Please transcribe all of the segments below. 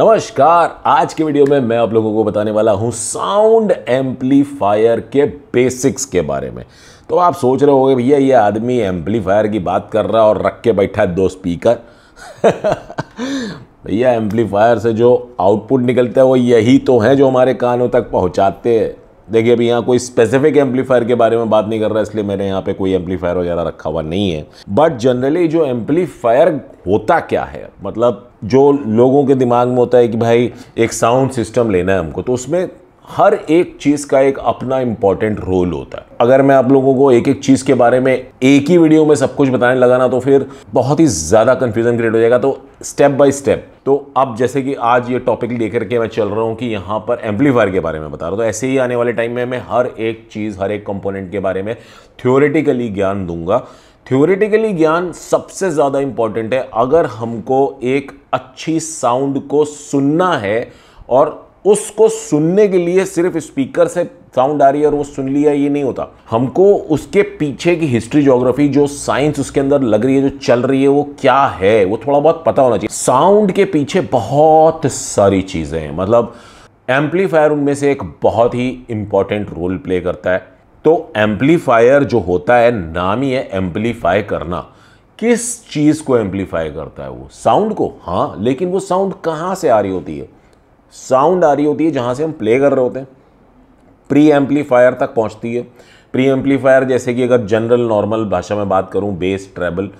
नमस्कार आज के वीडियो में मैं आप लोगों को बताने वाला हूं साउंड एम्पलीफायर के बेसिक्स के बारे में तो आप सोच रहे होंगे भैया ये आदमी एम्पलीफायर की बात कर रहा है और रख के बैठा है दो स्पीकर भैया एम्पलीफायर से जो आउटपुट निकलता है वो यही तो हैं जो हमारे कानों तक पहुंचाते हैं देखिए अभी यहाँ कोई स्पेसिफिक एम्पलीफायर के बारे में बात नहीं कर रहा इसलिए मैंने यहाँ पे कोई एम्पलीफायर वगैरह रखा हुआ नहीं है बट जनरली जो एम्पलीफायर होता क्या है मतलब जो लोगों के दिमाग में होता है कि भाई एक साउंड सिस्टम लेना है हमको तो उसमें हर एक चीज़ का एक अपना इंपॉर्टेंट रोल होता है अगर मैं आप लोगों को एक एक चीज़ के बारे में एक ही वीडियो में सब कुछ बताने लगा ना तो फिर बहुत ही ज़्यादा कन्फ्यूजन क्रिएट हो जाएगा तो स्टेप बाय स्टेप तो अब जैसे कि आज ये टॉपिक लेकर के मैं चल रहा हूँ कि यहाँ पर एम्पलीफायर के बारे में बता रहा हूँ तो ऐसे ही आने वाले टाइम में मैं हर एक चीज़ हर एक कंपोनेंट के बारे में थ्योरेटिकली ज्ञान दूंगा थ्योरेटिकली ज्ञान सबसे ज़्यादा इंपॉर्टेंट है अगर हमको एक अच्छी साउंड को सुनना है और उसको सुनने के लिए सिर्फ स्पीकर से साउंड आ रही है और वो सुन लिया ये नहीं होता हमको उसके पीछे की हिस्ट्री ज्योग्राफी जो साइंस उसके अंदर लग रही है जो चल रही है वो क्या है वो थोड़ा बहुत पता होना चाहिए साउंड के पीछे बहुत सारी चीज़ें हैं मतलब एम्पलीफायर उनमें से एक बहुत ही इंपॉर्टेंट रोल प्ले करता है तो एम्पलीफायर जो होता है नाम ही है एम्पलीफाई करना किस चीज़ को एम्पलीफाई करता है वो साउंड को हाँ लेकिन वो साउंड कहाँ से आ रही होती है साउंड आ रही होती है जहाँ से हम प्ले कर रहे होते हैं प्री एम्पलीफायर तक पहुँचती है प्री एम्पलीफायर जैसे कि अगर जनरल नॉर्मल भाषा में बात करूँ बेस ट्रेबल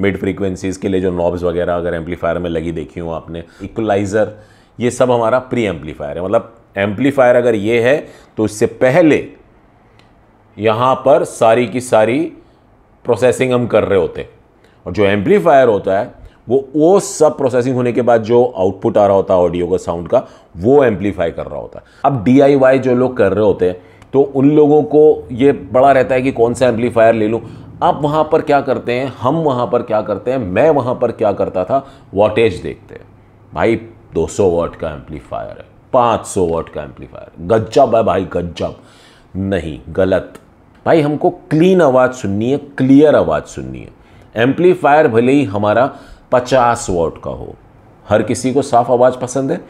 मिड फ्रीक्वेंसीज़ के लिए जो नॉब्स वगैरह अगर एम्पलीफायर में लगी देखी हूँ आपने इक्वलाइज़र ये सब हमारा प्री एम्पलीफायर है मतलब एम्पलीफायर अगर ये है तो इससे पहले यहाँ पर सारी की सारी प्रोसेसिंग हम कर रहे होते हैं और जो एम्पलीफायर होता है वो वो सब प्रोसेसिंग होने के बाद जो आउटपुट आ रहा होता है ऑडियो का साउंड का वो एम्पलीफाई कर रहा होता है अब डी जो लोग कर रहे होते हैं तो उन लोगों को ये बड़ा रहता है कि कौन सा एम्पलीफायर ले लूँ अब वहाँ पर क्या करते हैं हम वहाँ पर क्या करते हैं मैं वहाँ पर क्या करता था वॉटेज देखते हैं भाई 200 वॉट का एम्पलीफायर है 500 वॉट का एम्पलीफायर गजब है भाई गजब नहीं गलत भाई हमको क्लीन आवाज़ सुननी है क्लियर आवाज़ सुननी है एम्पलीफायर भले ही हमारा पचास वॉट का हो हर किसी को साफ आवाज़ पसंद है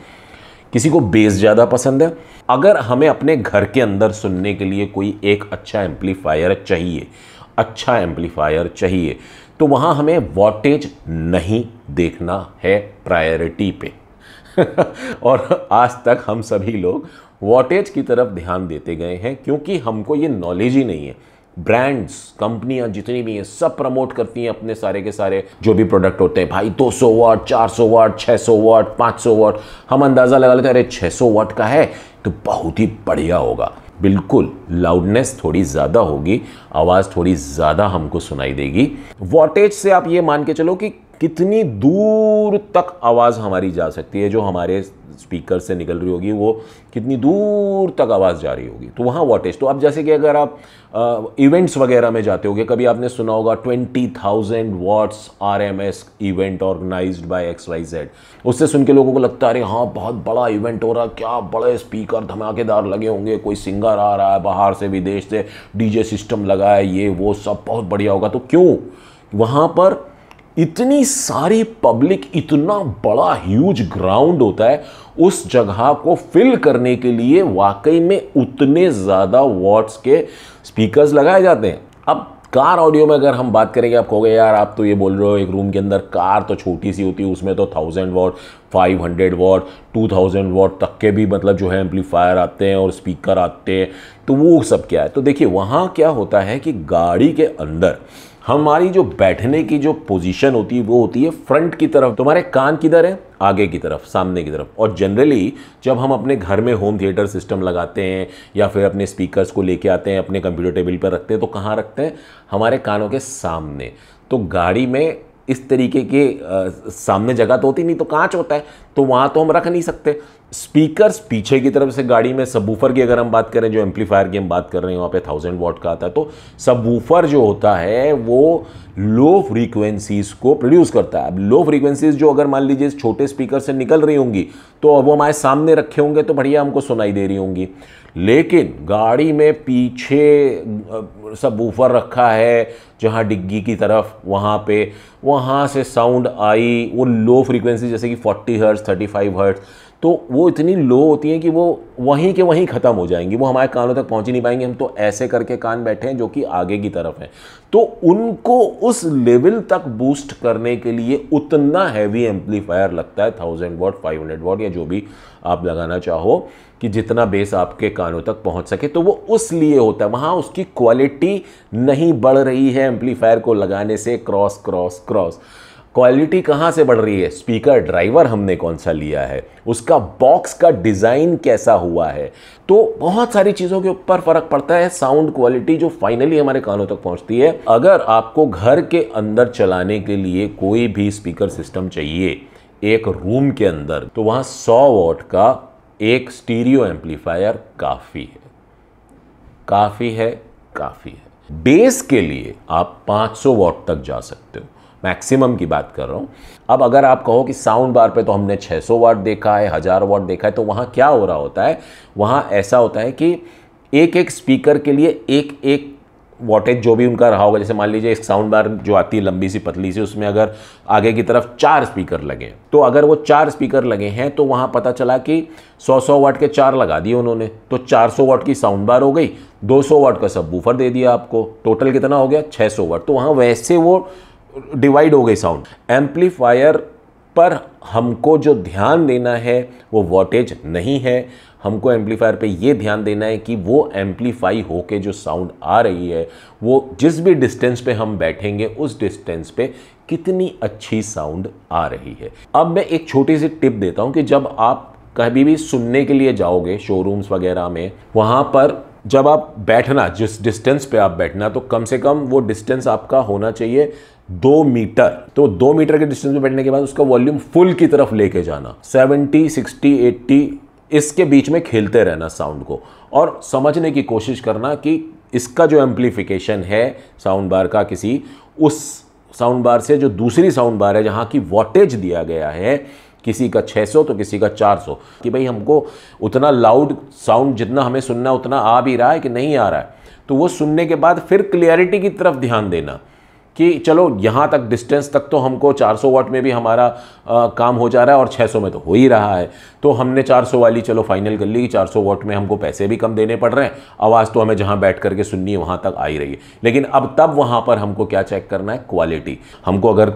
किसी को बेस ज़्यादा पसंद है अगर हमें अपने घर के अंदर सुनने के लिए कोई एक अच्छा एम्पलीफायर चाहिए अच्छा एम्पलीफायर चाहिए तो वहाँ हमें वॉटेज नहीं देखना है प्रायोरिटी पे और आज तक हम सभी लोग वॉटेज की तरफ ध्यान देते गए हैं क्योंकि हमको ये नॉलेज ही नहीं है ब्रांड्स कंपनियां जितनी भी हैं सब प्रमोट करती हैं अपने सारे के सारे जो भी प्रोडक्ट होते हैं भाई 200 सौ वाट चार सौ वाट छः सौ वाट पाँच सौ वाट हम अंदाज़ा लगा लेते हैं अरे 600 वाट का है तो बहुत ही बढ़िया होगा बिल्कुल लाउडनेस थोड़ी ज़्यादा होगी आवाज़ थोड़ी ज़्यादा हमको सुनाई देगी वॉटेज से आप ये मान के चलो कि कितनी दूर तक आवाज़ हमारी जा सकती है जो हमारे स्पीकर से निकल रही होगी वो कितनी दूर तक आवाज़ जा रही होगी तो वहाँ वॉटेज तो अब जैसे कि अगर आप इवेंट्स वगैरह में जाते होगे कभी आपने सुना होगा twenty thousand watts R M S event organise by X Y Z उससे सुन के लोगों को लगता है अरे हाँ बहुत बड़ा इवेंट हो रहा है क्या बड़े स्पीकर धमाकेदार लगे होंगे कोई सिंगर आ रहा है बाहर से विदेश से डीजे सिस्टम लगा है ये वो सब बहुत बढ़िया होगा तो क्यों वहाँ पर इतनी सारी पब्लिक इतना बड़ा ह्यूज ग्राउंड होता है उस जगह को फिल करने के लिए वाकई में उतने ज़्यादा वॉट्स के स्पीकर्स लगाए जाते हैं अब कार ऑडियो में अगर हम बात करेंगे आप कहोगे यार आप तो ये बोल रहे हो एक रूम के अंदर कार तो छोटी सी होती है उसमें तो thousand watt five hundred watt two thousand watt तक के भी मतलब जो है एम्पलीफायर आते हैं और स्पीकर आते हैं तो वो सब क्या है तो देखिए वहाँ क्या होता है कि गाड़ी के अंदर हमारी जो बैठने की जो पोजीशन होती है वो होती है फ्रंट की तरफ तुम्हारे कान किधर है आगे की तरफ सामने की तरफ और जनरली जब हम अपने घर में होम थिएटर सिस्टम लगाते हैं या फिर अपने स्पीकर्स को लेके आते हैं अपने कंप्यूटर टेबल पर रखते हैं तो कहाँ रखते हैं हमारे कानों के सामने तो गाड़ी में इस तरीके के आ, सामने जगह तो होती नहीं तो कांच होता है तो वहाँ तो हम रख नहीं सकते स्पीकर्स पीछे की तरफ से गाड़ी में सबवूफर की अगर हम बात करें जो एम्पलीफायर की हम बात कर रहे हैं वहाँ पे थाउजेंड वॉट का आता है तो सबवूफर जो होता है वो लो फ्रीक्वेंसीज़ को प्रोड्यूस करता है अब लो फ्रीक्वेंसीज़ जो अगर मान लीजिए छोटे स्पीकर से निकल रही होंगी तो अब वो हमारे सामने रखे होंगे तो बढ़िया हमको सुनाई दे रही होंगी लेकिन गाड़ी में पीछे सब रखा है जहाँ डिग्गी की तरफ वहाँ पे वहाँ से साउंड आई वो लो फ्रीक्वेंसी जैसे कि 40 हर्ट्स 35 हर्ट्स तो वो इतनी लो होती हैं कि वो वहीं के वहीं ख़त्म हो जाएंगी वो हमारे कानों तक पहुंच ही नहीं पाएंगे हम तो ऐसे करके कान बैठे हैं जो कि आगे की तरफ हैं तो उनको उस लेवल तक बूस्ट करने के लिए उतना हैवी एम्पलीफायर लगता है thousand watt five hundred watt या जो भी आप लगाना चाहो कि जितना बेस आपके कानों तक पहुंच सके तो वो उस लिए होता है वहाँ उसकी क्वालिटी नहीं बढ़ रही है एम्पलीफायर को लगाने से क्रॉस क्रॉस क्रॉस क्वालिटी कहाँ से बढ़ रही है स्पीकर ड्राइवर हमने कौन सा लिया है उसका बॉक्स का डिज़ाइन कैसा हुआ है तो बहुत सारी चीज़ों के ऊपर फ़र्क पड़ता है साउंड क्वालिटी जो फाइनली हमारे कानों तक पहुंचती है अगर आपको घर के अंदर चलाने के लिए कोई भी स्पीकर सिस्टम चाहिए एक रूम के अंदर तो वहाँ सौ वॉट का एक स्टीरियो एम्पलीफायर काफ़ी है काफ़ी है काफ़ी है बेस के लिए आप 500 वॉट तक जा सकते हो मैक्सिमम की बात कर रहा हूँ अब अगर आप कहो कि साउंड बार पे तो हमने 600 वाट देखा है हज़ार वाट देखा है तो वहाँ क्या हो रहा होता है वहाँ ऐसा होता है कि एक एक स्पीकर के लिए एक एक वॉटेज जो भी उनका रहा होगा जैसे मान लीजिए एक साउंड बार जो आती है लंबी सी पतली सी उसमें अगर आगे की तरफ चार स्पीकर लगे तो अगर वो चार स्पीकर लगे हैं तो वहाँ पता चला कि 100 100 वाट के चार लगा दिए उन्होंने तो 400 वाट की साउंड बार हो गई 200 वाट का सब बूफर दे दिया आपको टोटल कितना हो गया 600 वाट तो वहाँ वैसे वो डिवाइड हो गई साउंड एम्पलीफायर पर हमको जो ध्यान देना है वो वोटेज नहीं है हमको एम्पलीफायर पे ये ध्यान देना है कि वो एम्पलीफाई होके जो साउंड आ रही है वो जिस भी डिस्टेंस पे हम बैठेंगे उस डिस्टेंस पे कितनी अच्छी साउंड आ रही है अब मैं एक छोटी सी टिप देता हूँ कि जब आप कभी भी सुनने के लिए जाओगे शोरूम्स वगैरह में वहाँ पर जब आप बैठना जिस डिस्टेंस पे आप बैठना तो कम से कम वो डिस्टेंस आपका होना चाहिए दो मीटर तो दो मीटर के डिस्टेंस में बैठने के बाद उसका वॉल्यूम फुल की तरफ लेके जाना सेवेंटी सिक्सटी एट्टी इसके बीच में खेलते रहना साउंड को और समझने की कोशिश करना कि इसका जो एम्पलीफिकेशन है साउंड बार का किसी उस साउंड बार से जो दूसरी साउंड बार है जहाँ की वॉटेज दिया गया है किसी का 600 तो किसी का 400 कि भाई हमको उतना लाउड साउंड जितना हमें सुनना उतना आ भी रहा है कि नहीं आ रहा है तो वो सुनने के बाद फिर क्लियरिटी की तरफ ध्यान देना कि चलो यहाँ तक डिस्टेंस तक तो हमको 400 वाट में भी हमारा आ, काम हो जा रहा है और 600 में तो हो ही रहा है तो हमने 400 वाली चलो फाइनल कर ली कि 400 वाट में हमको पैसे भी कम देने पड़ रहे हैं आवाज़ तो हमें जहाँ बैठ करके सुननी है वहाँ तक आ ही रही है लेकिन अब तब वहाँ पर हमको क्या चेक करना है क्वालिटी हमको अगर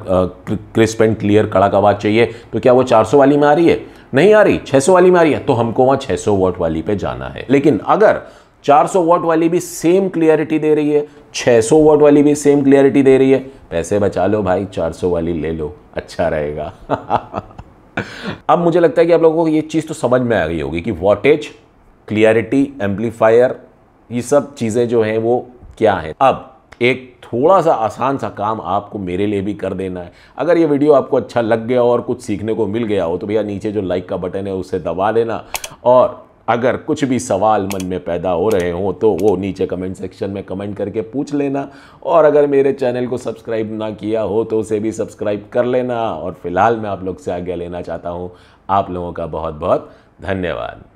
क्रिस्प एंड क्लियर कड़क आवाज़ चाहिए तो क्या वो चार वाली में आ रही है नहीं आ रही 600 वाली में आ रही है तो हमको वहाँ 600 वोट वाली पे जाना है लेकिन अगर 400 वोट वाली भी सेम क्लियरिटी दे रही है 600 वोट वाली भी सेम क्लियरिटी दे रही है पैसे बचा लो भाई 400 वाली ले लो अच्छा रहेगा अब मुझे लगता है कि आप लोगों को ये चीज़ तो समझ में आ गई होगी कि वॉटेज क्लियरिटी एम्पलीफायर ये सब चीज़ें जो हैं वो क्या हैं अब एक थोड़ा सा आसान सा काम आपको मेरे लिए भी कर देना है अगर ये वीडियो आपको अच्छा लग गया और कुछ सीखने को मिल गया हो तो भैया नीचे जो लाइक का बटन है उसे दबा देना और अगर कुछ भी सवाल मन में पैदा हो रहे हों तो वो नीचे कमेंट सेक्शन में कमेंट करके पूछ लेना और अगर मेरे चैनल को सब्सक्राइब ना किया हो तो उसे भी सब्सक्राइब कर लेना और फिलहाल मैं आप लोग से आज्ञा लेना चाहता हूँ आप लोगों का बहुत बहुत धन्यवाद